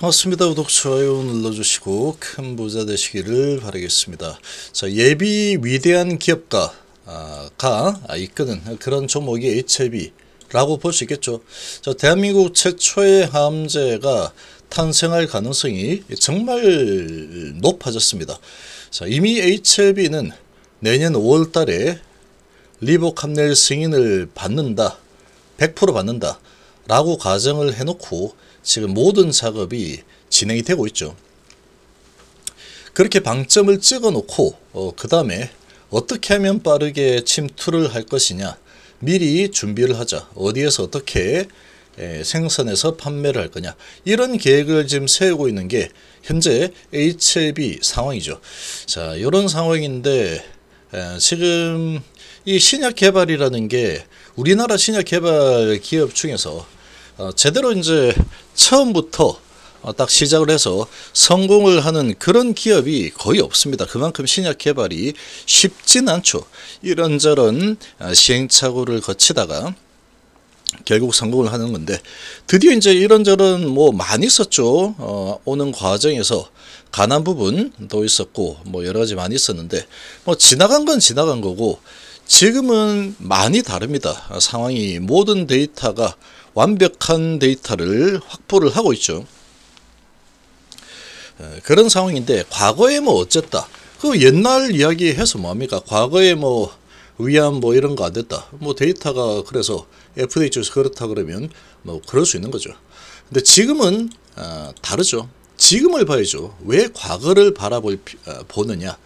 맞습니다. 구독, 좋아요 눌러주시고 큰 부자 되시기를 바라겠습니다. 자, 예비 위대한 기업가가 이끄는 그런 종목이 HLB라고 볼 수 있겠죠. 자, 대한민국 최초의 함재가 탄생할 가능성이 정말 높아졌습니다. 자, 이미 HLB는 내년 5월 달에 리보캄넬 승인을 받는다. 100% 받는다. 라고 가정을 해놓고 지금 모든 작업이 진행이 되고 있죠. 그렇게 방점을 찍어 놓고 어, 그 다음에 어떻게 하면 빠르게 침투를 할 것이냐 미리 준비를 하자 어디에서 어떻게 에, 생산해서 판매를 할 거냐 이런 계획을 지금 세우고 있는 게 현재 HLB 상황이죠 자 이런 상황인데 에, 지금 이 신약 개발이라는 게 우리나라 신약 개발 기업 중에서 어, 제대로 이제 처음부터 어, 딱 시작을 해서 성공을 하는 그런 기업이 거의 없습니다. 그만큼 신약 개발이 쉽진 않죠. 이런저런 아, 시행착오를 거치다가 결국 성공을 하는 건데 드디어 이제 이런저런 뭐 많이 있었죠. 어, 오는 과정에서 가난 부분도 있었고 뭐 여러 가지 많이 있었는데 뭐 지나간 건 지나간 거고 지금은 많이 다릅니다. 아, 상황이 모든 데이터가 완벽한 데이터를 확보를 하고 있죠. 그런 상황인데 과거에 뭐 어쨌다. 그 옛날 이야기 해서 뭐합니까? 과거에 뭐 위안 뭐 이런 거 안 됐다. 뭐 데이터가 그래서 FDA 에서 그렇다 그러면 뭐 그럴 수 있는 거죠. 근데 지금은 아, 다르죠. 지금을 봐야죠. 왜 과거를 바라 아, 보느냐?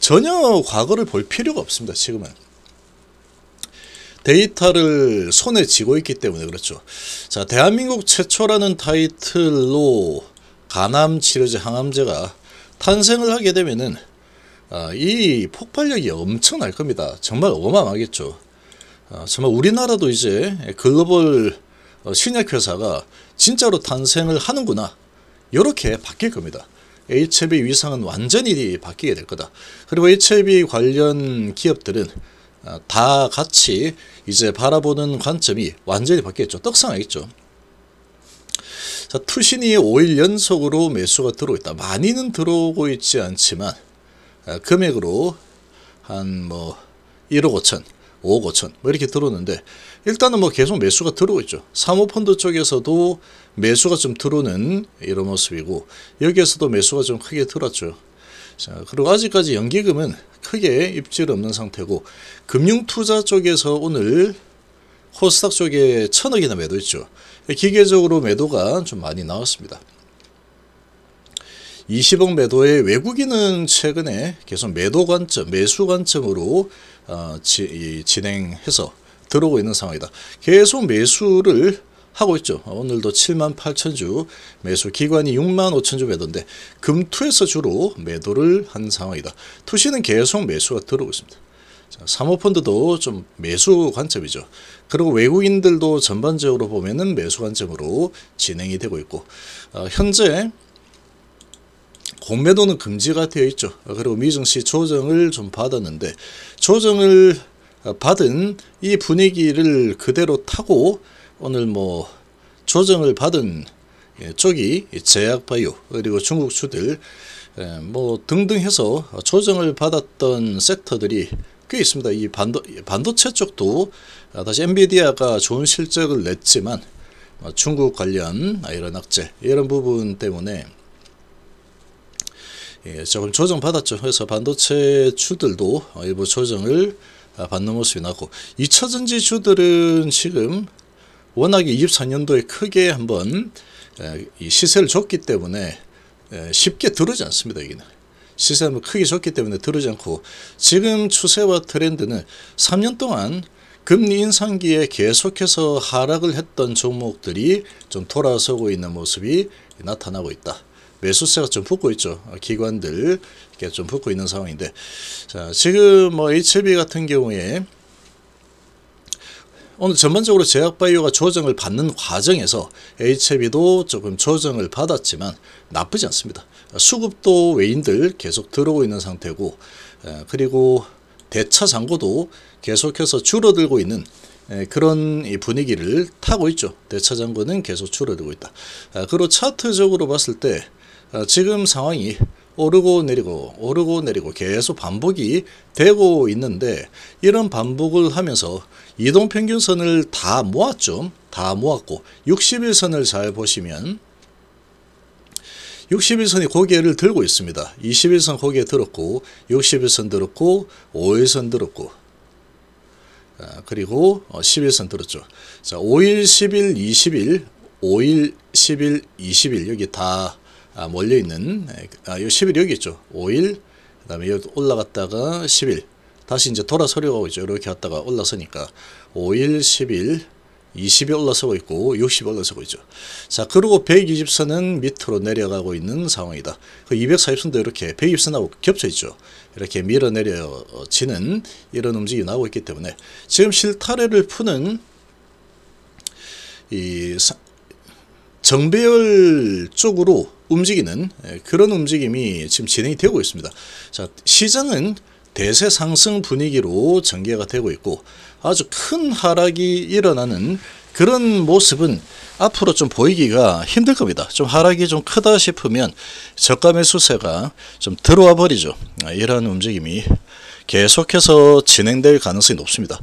전혀 과거를 볼 필요가 없습니다. 지금은 데이터를 손에 쥐고 있기 때문에 그렇죠. 자, 대한민국 최초라는 타이틀로 간암 치료제 항암제가 탄생을 하게 되면은 아, 이 폭발력이 엄청날 겁니다. 정말 어마어마하겠죠. 아, 정말 우리나라도 이제 글로벌 어, 신약 회사가 진짜로 탄생을 하는구나. 이렇게 바뀔 겁니다. HIV 위상은 완전히 바뀌게 될 거다. 그리고 HIV 관련 기업들은 아, 다 같이 이제 바라보는 관점이 완전히 바뀌었죠. 떡상하겠죠. 자, 투신이 5일 연속으로 매수가 들어오고 다 많이는 들어오고 있지 않지만 아, 금액으로 한 뭐 1억 5천, 5억 5천 뭐 이렇게 들어오는데 일단은 뭐 계속 매수가 들어오고 있죠. 사모펀드 쪽에서도 매수가 좀 들어오는 이런 모습이고 여기에서도 매수가 좀 크게 들어왔죠. 자, 그리고 아직까지 연기금은 크게 입질 없는 상태고 금융투자 쪽에서 오늘 코스닥 쪽에 천억이나 매도했죠. 기계적으로 매도가 좀 많이 나왔습니다. 20억 매도에 외국인은 최근에 계속 매도 관점, 매수 관점으로 어, 지, 진행해서 들어오고 있는 상황이다. 계속 매수를 하고 있죠. 오늘도 7만 8천 주 매수 기관이 6만 5천 주 매도인데 금투에서 주로 매도를 한 상황이다. 투시는 계속 매수가 들어오고 있습니다. 자, 사모펀드도 좀 매수 관점이죠. 그리고 외국인들도 전반적으로 보면은 매수 관점으로 진행이 되고 있고 어, 현재 공매도는 금지가 되어 있죠. 어, 그리고 미증시 조정을 좀 받았는데 조정을 어, 받은 이 분위기를 그대로 타고 오늘 뭐 조정을 받은 예, 쪽이 제약바이오 그리고 중국주들 예, 뭐 등등 해서 조정을 받았던 섹터들이 꽤 있습니다. 이 반도, 반도체 쪽도 아, 다시 엔비디아가 좋은 실적을 냈지만 아, 중국 관련 이런 악재 이런 부분 때문에 예, 조금 조정받았죠. 그래서 반도체 주들도 일부 조정을 아, 받는 모습이 나고 2차전지 주들은 지금 워낙에 24년도에 크게 한번 시세를 줬기 때문에 쉽게 들어오지 않습니다. 여기는. 시세 한번 크게 줬기 때문에 들어오지 않고 지금 추세와 트렌드는 3년 동안 금리 인상기에 계속해서 하락을 했던 종목들이 좀 돌아서고 있는 모습이 나타나고 있다. 매수세가 좀 붙고 있죠. 기관들 이렇게 좀 붙고 있는 상황인데 자 지금 뭐 HB 같은 경우에 오늘 전반적으로 제약바이오가 조정을 받는 과정에서 HB도 조금 조정을 받았지만 나쁘지 않습니다. 수급도 외인들 계속 들어오고 있는 상태고 그리고 대차 잔고도 계속해서 줄어들고 있는 그런 분위기를 타고 있죠. 대차 잔고는 계속 줄어들고 있다. 아, 그리고 차트적으로 봤을 때 아, 지금 상황이 오르고 내리고 오르고 내리고 계속 반복이 되고 있는데 이런 반복을 하면서 이동평균선을 다 모았죠. 다 모았고 60일선을 잘 보시면 60일선이 고개를 들고 있습니다. 20일선 고개 들었고 60일선 들었고 5일선 들었고 아, 그리고 10일선 어, 들었죠. 자, 5일, 10일, 20일, 5일, 10일, 20일 여기 다 아, 몰려 있는 예, 아, 요 10일 여기 있죠. 5일 그다음에 여기 올라갔다가 10일 다시 이제 돌아서려고 하고 있죠. 이렇게 갔다가 올라서니까 5일, 10일, 20이 올라서고 있고 60이 올라서고 있죠. 자, 그리고 120선은 밑으로 내려가고 있는 상황이다. 그 240선도 이렇게 120선하고 겹쳐 있죠. 이렇게 밀어 내려지는 이런 움직임이 나오고 있기 때문에 지금 실타래를 푸는 이 정배열 쪽으로 움직이는 예, 그런 움직임이 지금 진행이 되고 있습니다. 자, 시장은 대세 상승 분위기로 전개가 되고 있고 아주 큰 하락이 일어나는 그런 모습은 앞으로 좀 보이기가 힘들 겁니다. 좀 하락이 좀 크다 싶으면 저가 매수세가 좀 들어와 버리죠. 아, 이러한 움직임이 계속해서 진행될 가능성이 높습니다.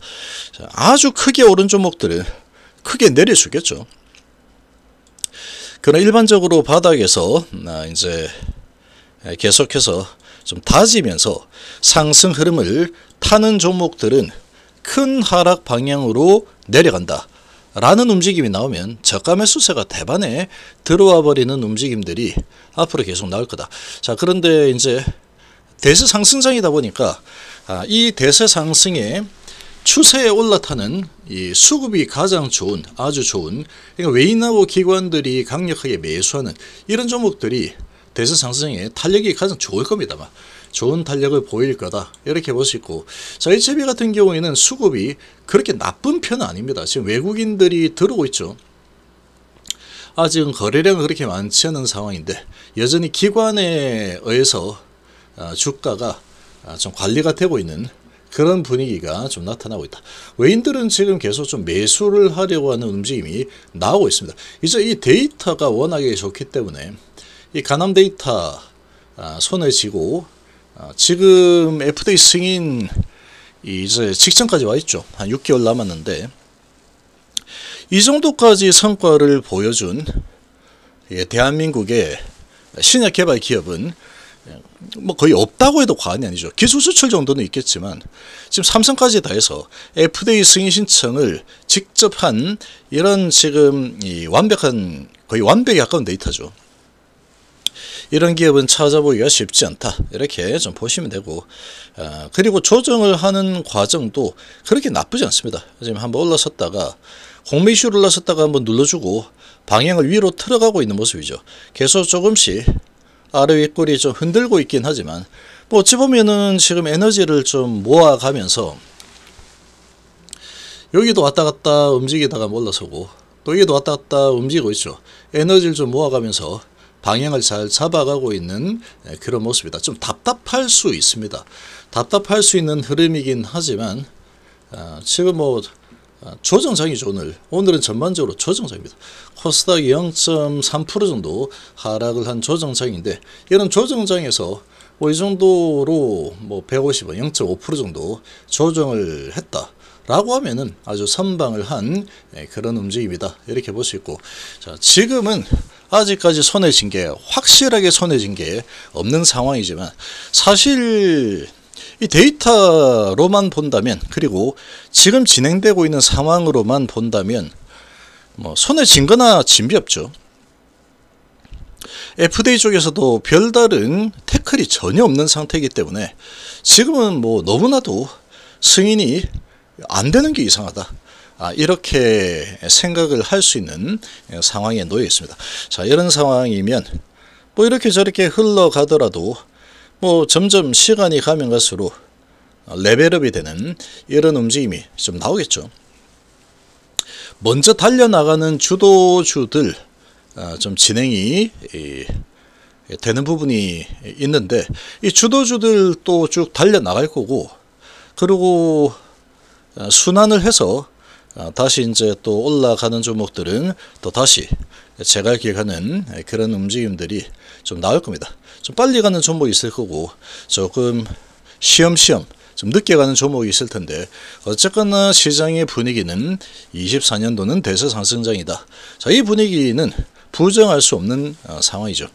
아주 크게 오른 종목들을 크게 내려주겠죠. 그러나 일반적으로 바닥에서 아, 이제 예, 계속해서 좀 다지면서 상승 흐름을 타는 종목들은 큰 하락 방향으로 내려간다. 라는 움직임이 나오면 저가 매수세가 대반에 들어와 버리는 움직임들이 앞으로 계속 나올 거다. 자 그런데 이제 대세 상승장이다 보니까 아, 이 대세 상승에 추세에 올라타는 이 수급이 가장 좋은 아주 좋은 그러니까 외인하고 기관들이 강력하게 매수하는 이런 종목들이 대세 상승에 탄력이 가장 좋을 겁니다만 좋은 탄력을 보일 거다 이렇게 볼 수 있고 자 HB 같은 경우에는 수급이 그렇게 나쁜 편은 아닙니다 지금 외국인들이 들어오고 있죠 아직은 거래량은 그렇게 많지 않은 상황인데 여전히 기관에 의해서 아, 주가가 아, 좀 관리가 되고 있는 그런 분위기가 좀 나타나고 있다. 외인들은 지금 계속 좀 매수를 하려고 하는 움직임이 나오고 있습니다. 이제 이 데이터가 워낙에 좋기 때문에 이 가남 데이터 아, 손을 쥐고 아, 지금 FDA 승인 이제 직전까지 와 있죠. 한 6개월 남았는데 이 정도까지 성과를 보여준 예, 대한민국의 신약 개발 기업은 뭐 거의 없다고 해도 과언이 아니죠. 기술 수출 정도는 있겠지만 지금 삼성까지 다 해서 FDA 승인 신청을 직접 한 이런 지금 이 완벽한 거의 완벽에 가까운 데이터죠. 이런 기업은 찾아보기가 쉽지 않다. 이렇게 좀 보시면 되고 아, 그리고 조정을 하는 과정도 그렇게 나쁘지 않습니다. 지금 한번 올라섰다가 공매수를 올라섰다가 한번 눌러주고 방향을 위로 틀어가고 있는 모습이죠. 계속 조금씩 아래 윗골이 좀 흔들고 있긴 하지만 뭐 어찌 보면은 지금 에너지를 좀 모아가면서 여기도 왔다 갔다 움직이다가 몰라서고 또 여기도 왔다 갔다 움직이고 있죠. 에너지를 좀 모아가면서 방향을 잘 잡아가고 있는 예, 그런 모습이다. 좀 답답할 수 있습니다. 답답할 수 있는 흐름이긴 하지만 아, 지금 뭐 아, 조정장이죠 오늘. 오늘은 전반적으로 조정장입니다. 코스닥이 0.3% 정도 하락을 한 조정장인데 이런 조정장에서 뭐이 정도로 뭐 150원 0.5% 정도 조정을 했다. 라고 하면은 아주 선방을 한 예, 그런 움직임이다 이렇게 볼 수 있고 자 지금은 아직까지 손해진 게 확실하게 손해진 게 없는 상황이지만 사실 이 데이터로만 본다면 그리고 지금 진행되고 있는 상황으로만 본다면 뭐 손에 진거나 진비 없죠. FDA 쪽에서도 별다른 태클이 전혀 없는 상태이기 때문에 지금은 뭐 너무나도 승인이 안 되는 게 이상하다. 아, 이렇게 생각을 할 수 있는 상황에 놓여 있습니다. 자, 이런 상황이면 뭐 이렇게 저렇게 흘러가더라도 뭐 점점 시간이 가면 갈수록 레벨업이 되는 이런 움직임이 좀 나오겠죠. 먼저 달려나가는 주도주들 아, 좀 진행이 되는 부분이 있는데 이 주도주들 또 쭉 달려나갈 거고 그리고 아, 순환을 해서 아, 다시 이제 또 올라가는 종목들은 또 다시 재갈기하는 그런 움직임들이 좀 나올 겁니다. 좀 빨리 가는 종목이 있을 거고 조금 시험시험 좀 늦게 가는 종목이 있을 텐데 어쨌거나 시장의 분위기는 24년도는 대세 상승장이다. 자, 이 분위기는 부정할 수 없는 어, 상황이죠.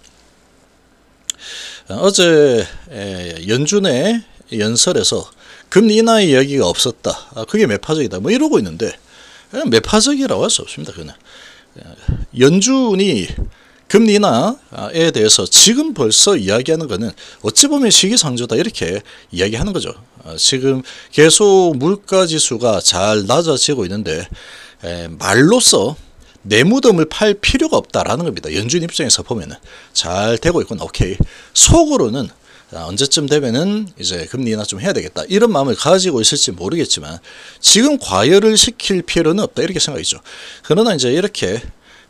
어, 어제 연준의 연설에서 금리 인하 이야기가 없었다. 아, 그게 매파적이다. 뭐 이러고 있는데 매파적이라고 할 수 없습니다. 그냥 연준이 금리나에 아, 대해서 지금 벌써 이야기하는 것은 어찌 보면 시기상조다 이렇게 이야기하는 거죠. 아, 지금 계속 물가지수가 잘 낮아지고 있는데 말로써 내 무덤을 팔 필요가 없다라는 겁니다. 연준 입장에서 보면잘 되고 있군. 오케이. 속으로는 아, 언제쯤 되면은 이제 금리 인하 좀 해야 되겠다. 이런 마음을 가지고 있을지 모르겠지만 지금 과열을 시킬 필요는 없다. 이렇게 생각이죠. 그러나 이제 이렇게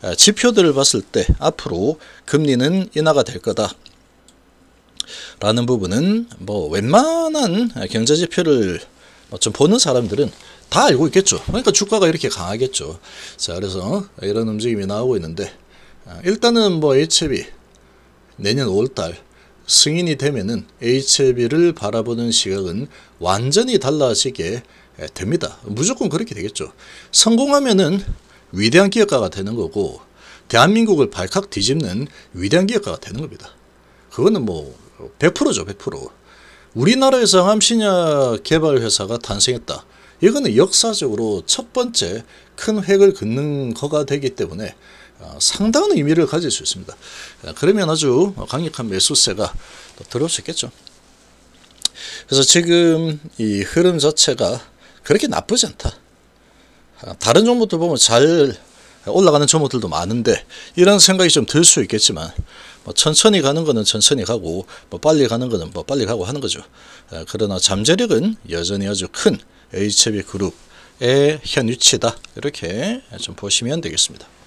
아, 지표들을 봤을 때 앞으로 금리는 인하가 될 거다. 라는 부분은 뭐 웬만한 경제 지표를 뭐 좀 보는 사람들은 다 알고 있겠죠. 그러니까 주가가 이렇게 강하겠죠. 자, 그래서 이런 움직임이 나오고 있는데 아, 일단은 뭐 HB 내년 5월달 승인이 되면은 HLB를 바라보는 시각은 완전히 달라지게 됩니다. 무조건 그렇게 되겠죠. 성공하면은 위대한 기업가가 되는 거고 대한민국을 발칵 뒤집는 위대한 기업가가 되는 겁니다. 그거는 뭐 100%죠. 100%. 우리나라에서 암신약 개발 회사가 탄생했다. 이거는 역사적으로 첫 번째 큰 획을 긋는 거가 되기 때문에 어, 상당한 의미를 가질 수 있습니다. 어, 그러면 아주 강력한 매수세가 들어올 수 있겠죠. 그래서 지금 이 흐름 자체가 그렇게 나쁘지 않다. 아, 다른 종목들 보면 잘 올라가는 종목들도 많은데 이런 생각이 좀 들 수 있겠지만 뭐 천천히 가는 거는 천천히 가고 뭐 빨리 가는 거는 뭐 빨리 가고 하는 거죠. 아, 그러나 잠재력은 여전히 아주 큰 HB 그룹의 현 위치다. 이렇게 좀 보시면 되겠습니다.